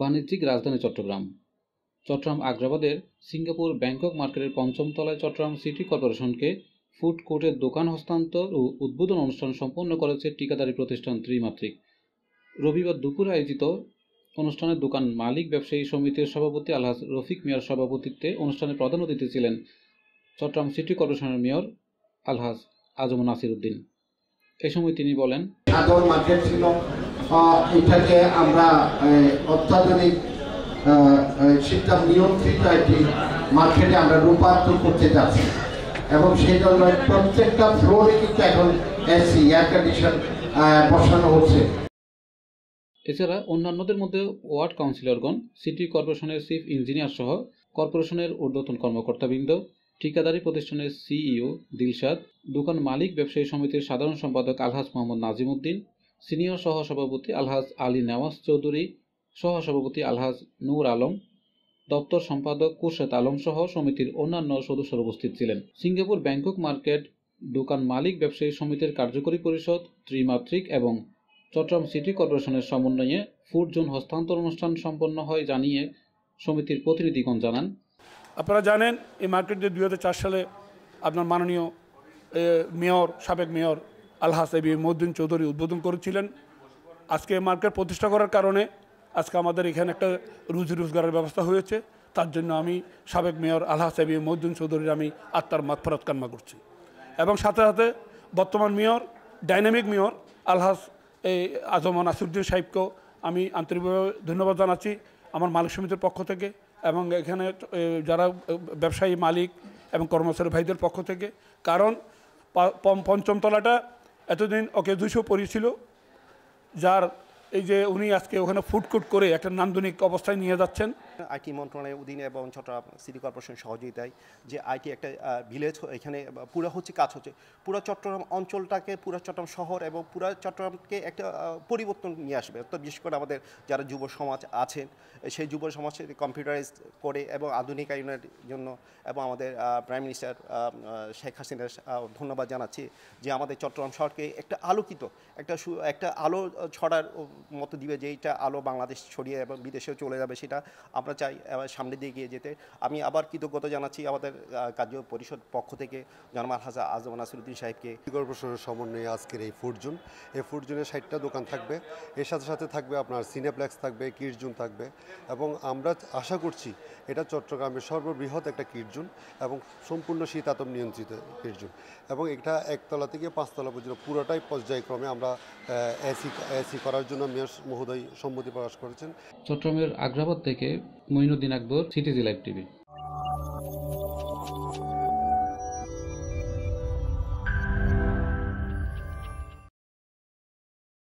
বাণিজ্যিক রাজধানী চট্টগ্রাম চট্টগ্রাম আগ্রাবাদের সিঙ্গাপুর ব্যাংকক মার্কেটের পঞ্চম তলায় চট্টগ্রাম সিটি কর্পোরেশনকে ফুড কোর্টের দোকান হস্তান্তর ও উদ্বোধন অনুষ্ঠান সম্পন্ন করেছে ঠিকাদারি প্রতিষ্ঠান ত্রিমাত্রিক রবিবার দুপুরে আয়োজিত অনুষ্ঠানে দোকান মালিক ব্যবসায়ী সমিতির সভাপতি আলহাজ রফিক মিয়ার সভাপতিত্বে অনুষ্ঠানে প্রধান অতিথি ছিলেন চট্টগ্রাম সিটি কর্পোরেশনের মেয়র আলহাজ আজম নাসির উদ্দিন এ সময় তিনি বলেন এটাকে আমরা অত্যাধুনিক শীততাপ নিয়ন্ত্রিত একটি মার্কেটে আমরা রূপান্তর করতে যাচ্ছি এবং সেই জন্য প্রত্যেকটা ফ্লোরে কিন্তু এখন এসি এয়ার কন্ডিশন বসানো হচ্ছে এছাড়া অন্যান্যদের মধ্যে ওয়ার্ড কাউন্সিলরগণ সিটি কর্পোরেশনের চিফ ইঞ্জিনিয়ার সহ কর্পোরেশনের ঊর্ধ্বতন কর্মকর্তাবৃন্দ ঠিকাদারি প্রতিষ্ঠানের সিইও দিলশাদ দোকান মালিক ব্যবসায়ী সমিতির সাধারণ সম্পাদক আলহাজ মোহাম্মদ নাজিমুদ্দিন সিনিয়র সহসভাপতি আলহাজ আলী নেওয়াজ চৌধুরী সহসভাপতি আলহাজ নূর আলম দপ্তর সম্পাদক কুরশেদ আলম সহ সমিতির অন্যান্য সদস্যরা উপস্থিত ছিলেন সিঙ্গাপুর ব্যাংকক মার্কেট দোকান মালিক ব্যবসায়ী সমিতির কার্যকরী পরিষদ ত্রিমাত্রিক এবং চট্টগ্রাম সিটি কর্পোরেশনের সমন্বয়ে ফুড জোন হস্তান্তর অনুষ্ঠান সম্পন্ন হয় জানিয়ে সমিতির প্রতিনিধিগণ জানান আপনারা জানেন এই মার্কেটটি দুই সালে আপনার মাননীয় মেয়র সাবেক মেয়র আল হাসেবি মহদ্দিন চৌধুরী উদ্বোধন করেছিলেন আজকে মার্কেট প্রতিষ্ঠা করার কারণে আজকে আমাদের এখানে একটা রুজি রোজগারের ব্যবস্থা হয়েছে তার জন্য আমি সাবেক মেয়র আল হাসেবি মহদ্দিন চৌধুরীর আমি আত্মার ফরাত কান্না করছি এবং সাথে সাথে বর্তমান মেয়র ডাইনামিক মেয়র আলহাস এই আজম নাসিরুদ্দিন সাহেবকেও আমি আন্তরিকভাবে ধন্যবাদ জানাচ্ছি আমার মালিক সমিতির পক্ষ থেকে এবং এখানে যারা ব্যবসায়ী মালিক এবং কর্মচারী ভাইদের পক্ষ থেকে কারণ পঞ্চমতলাটা এতদিন ওকে দুশো পড়েছিল যার এই যে উনি আজকে ওখানে ফুড কোর্ট করে একটা নান্দনিক অবস্থায় নিয়ে যাচ্ছেন আইটি মন্ত্রণালয়ের অধীনে এবং চট্টগ্রাম সিটি কর্পোরেশন সহযোগিতায় যে আইটি একটা ভিলেজ এখানে পুরো হচ্ছে কাজ হচ্ছে পুরো চট্টগ্রাম অঞ্চলটাকে পুরো চট্টগ্রাম শহর এবং পুরো চট্টগ্রামকে একটা পরিবর্তন নিয়ে আসবে অর্থাৎ বিশেষ করে আমাদের যারা যুব সমাজ আছেন সেই যুব সমাজকে কম্পিউটারাইজ করে এবং আধুনিকায়নের জন্য এবং আমাদের প্রাইম মিনিস্টার শেখ হাসিনার ধন্যবাদ জানাচ্ছি যে আমাদের চট্টগ্রাম শহরকে একটা আলোকিত একটা একটা আলো ছড়ার মতো দিবে যে এইটা আলো বাংলাদেশ ছড়িয়ে এবং বিদেশেও চলে যাবে সেটা আমরা চাই সামনের দিকে গিয়ে যেতে আমি আবার কৃতজ্ঞতা জানাচ্ছি আমাদের কার্য পরিষদ পক্ষ থেকে জনমাল হাজা আজম নাসিরুদ্দিন সাহেবকে কর্পোরেশনের সমন্বয়ে আজকের এই ফুটজুন এই ফুড জুনের ষাটটা দোকান থাকবে এর সাথে সাথে থাকবে আপনার সিনেপ্লেক্স থাকবে কিট থাকবে এবং আমরা আশা করছি এটা চট্টগ্রামের সর্ববৃহৎ একটা কিট এবং সম্পূর্ণ শীতাতম নিয়ন্ত্রিত কিট এবং এটা একতলা থেকে পাঁচতলা পর্যন্ত পুরোটাই পর্যায়ক্রমে আমরা এসি এসি করার জন্য মেয়র মহোদয় সম্মতি প্রকাশ করেছেন চট্টগ্রামের আগ্রাবাদ থেকে Moinuddin Akbar CTG live TV